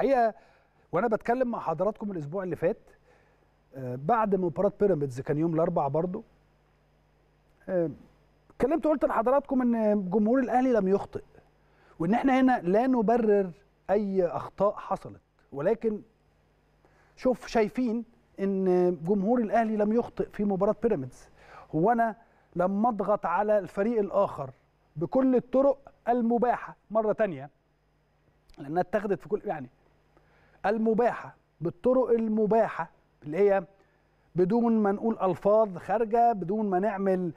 الحقيقه وانا بتكلم مع حضراتكم الاسبوع اللي فات آه، بعد مباراه بيراميدز كان يوم الاربعاء برضو اتكلمت آه، وقلت لحضراتكم ان جمهور الاهلي لم يخطئ وان احنا هنا لا نبرر اي اخطاء حصلت ولكن شوف شايفين ان جمهور الاهلي لم يخطئ في مباراه بيراميدز هو انا لما اضغط على الفريق الاخر بكل الطرق المباحه مره تانية لانها اتخذت في كل يعني المباحة بالطرق المباحة اللي هي بدون ما نقول ألفاظ خارجة بدون ما نعمل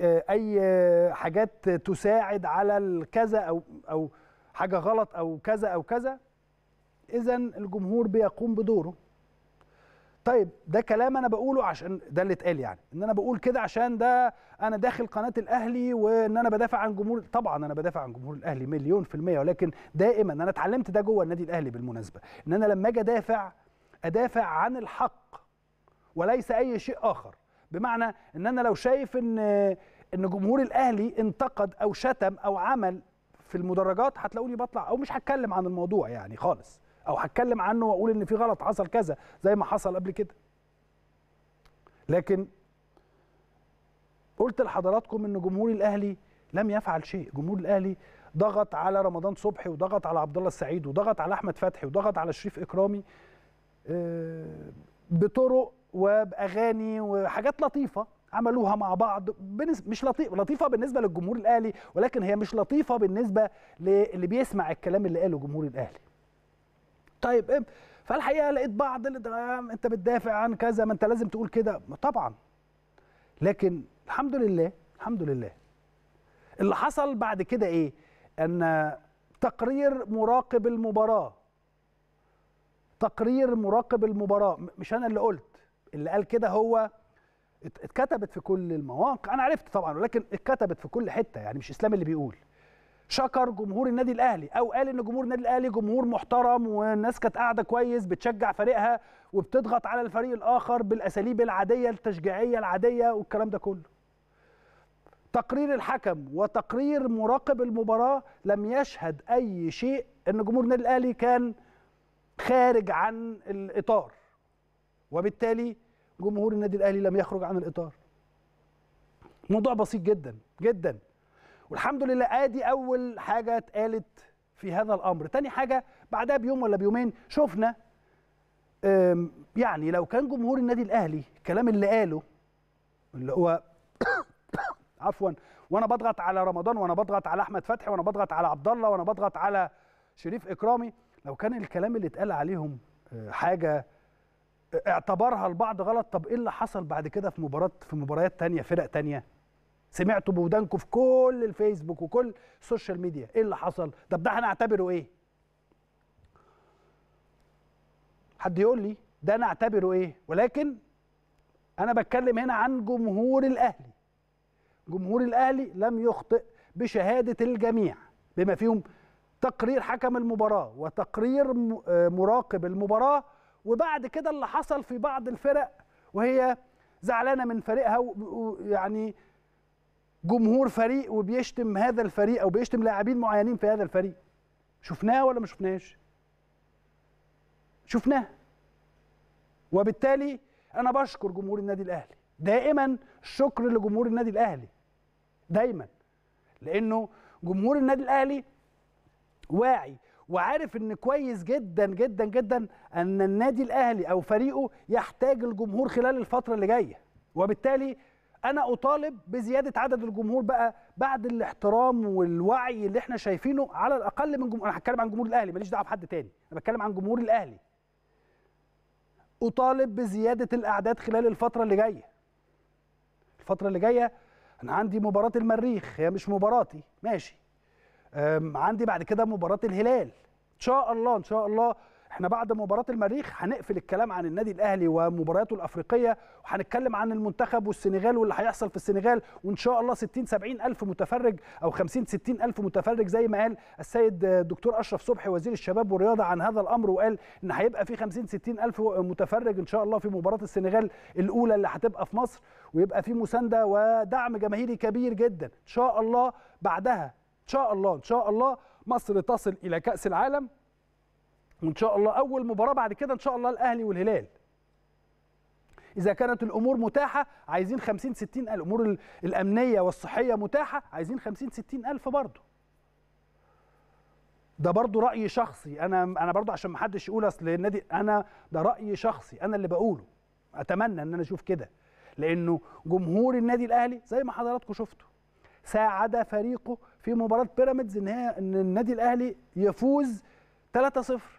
آه، أي آه، حاجات تساعد على الكذا أو أو حاجة غلط أو كذا أو كذا إذا الجمهور بيقوم بدوره طيب ده كلام انا بقوله عشان ده اللي اتقال يعني ان انا بقول كده عشان ده انا داخل قناه الاهلي وان انا بدافع عن جمهور طبعا انا بدافع عن جمهور الاهلي مليون في الميه ولكن دائما انا اتعلمت ده جوه النادي الاهلي بالمناسبه ان انا لما اجي ادافع ادافع عن الحق وليس اي شيء اخر بمعنى ان انا لو شايف ان ان جمهور الاهلي انتقد او شتم او عمل في المدرجات هتلاقوني بطلع او مش هتكلم عن الموضوع يعني خالص او هتكلم عنه واقول ان في غلط حصل كذا زي ما حصل قبل كده لكن قلت لحضراتكم ان جمهور الاهلي لم يفعل شيء جمهور الاهلي ضغط على رمضان صبحي وضغط على عبد الله السعيد وضغط على احمد فتحي وضغط على شريف اكرامي آه، بطرق وباغاني وحاجات لطيفه عملوها مع بعض مش لطيف لطيفه بالنسبه للجمهور الاهلي ولكن هي مش لطيفه بالنسبه للي بيسمع الكلام اللي قاله جمهور الاهلي طيب إيه؟ فالحقيقه لقيت بعض اللي انت بتدافع عن كذا ما انت لازم تقول كده طبعا لكن الحمد لله الحمد لله اللي حصل بعد كده ايه ان تقرير مراقب المباراه تقرير مراقب المباراه مش انا اللي قلت اللي قال كده هو اتكتبت في كل المواقع انا عرفت طبعا ولكن اتكتبت في كل حته يعني مش اسلام اللي بيقول شكر جمهور النادي الاهلي او قال ان جمهور النادي الاهلي جمهور محترم والناس كانت قاعده كويس بتشجع فريقها وبتضغط على الفريق الاخر بالاساليب العاديه التشجيعيه العاديه والكلام ده كله تقرير الحكم وتقرير مراقب المباراه لم يشهد اي شيء ان جمهور النادي الاهلي كان خارج عن الاطار وبالتالي جمهور النادي الاهلي لم يخرج عن الاطار موضوع بسيط جدا جدا والحمد لله ادي اول حاجه اتقالت في هذا الامر تاني حاجه بعدها بيوم ولا بيومين شفنا يعني لو كان جمهور النادي الاهلي الكلام اللي قاله اللي هو عفوا وانا بضغط على رمضان وانا بضغط على احمد فتحي وانا بضغط على عبد الله وانا بضغط على شريف اكرامي لو كان الكلام اللي اتقال عليهم آه، حاجه آه، اعتبرها البعض غلط طب ايه اللي حصل بعد كده في مباراه في مباريات تانية فرق تانية سمعتوا بودانكم في كل الفيسبوك وكل السوشيال ميديا ايه اللي حصل طب ده هنعتبره ايه حد يقول لي ده نعتبره ايه ولكن انا بتكلم هنا عن جمهور الاهلي جمهور الاهلي لم يخطئ بشهاده الجميع بما فيهم تقرير حكم المباراه وتقرير آه، مراقب المباراه وبعد كده اللي حصل في بعض الفرق وهي زعلانه من فريقها يعني جمهور فريق وبيشتم هذا الفريق او بيشتم لاعبين معينين في هذا الفريق شفناه ولا ما شفناهش شفناه وبالتالي انا بشكر جمهور النادي الاهلي دائما الشكر لجمهور النادي الاهلي دايما لانه جمهور النادي الاهلي واعي وعارف ان كويس جدا جدا جدا ان النادي الاهلي او فريقه يحتاج الجمهور خلال الفتره اللي جايه وبالتالي انا اطالب بزياده عدد الجمهور بقى بعد الاحترام والوعي اللي احنا شايفينه على الاقل من جمهور انا هتكلم عن جمهور الاهلي ماليش دعوه بحد تاني انا بتكلم عن جمهور الاهلي اطالب بزياده الاعداد خلال الفتره اللي جايه الفتره اللي جايه انا عندي مباراه المريخ هي مش مباراتي ماشي عندي بعد كده مباراه الهلال ان شاء الله ان شاء الله احنا بعد مباراه المريخ هنقفل الكلام عن النادي الاهلي ومبارياته الافريقيه وهنتكلم عن المنتخب والسنغال واللي هيحصل في السنغال وان شاء الله 60 70 الف متفرج او 50 60 الف متفرج زي ما قال السيد الدكتور اشرف صبحي وزير الشباب والرياضه عن هذا الامر وقال ان هيبقى في 50 60 الف متفرج ان شاء الله في مباراه السنغال الاولى اللي هتبقى في مصر ويبقى في مسانده ودعم جماهيري كبير جدا ان شاء الله بعدها ان شاء الله ان شاء الله مصر تصل الى كاس العالم وان شاء الله اول مباراه بعد كده ان شاء الله الاهلي والهلال اذا كانت الامور متاحه عايزين 50 60 الامور الامنيه والصحيه متاحه عايزين 50 60 الف برضه ده برضه راي شخصي انا انا برضه عشان ما حدش يقول اصل النادي انا ده راي شخصي انا اللي بقوله اتمنى ان انا اشوف كده لانه جمهور النادي الاهلي زي ما حضراتكم شفتوا ساعد فريقه في مباراه بيراميدز ان هي ان النادي الاهلي يفوز 3 0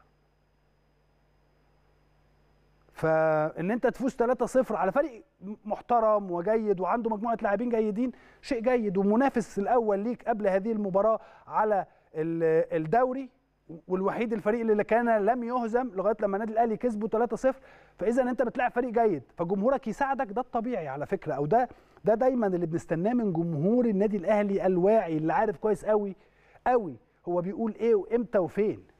فان انت تفوز 3-0 على فريق محترم وجيد وعنده مجموعه لاعبين جيدين شيء جيد ومنافس الاول ليك قبل هذه المباراه على الدوري والوحيد الفريق اللي كان لم يهزم لغايه لما النادي الاهلي كسبه 3-0 فاذا انت بتلاعب فريق جيد فجمهورك يساعدك ده الطبيعي على فكره او ده ده دايما اللي بنستناه من جمهور النادي الاهلي الواعي اللي عارف كويس قوي قوي هو بيقول ايه وامتى وفين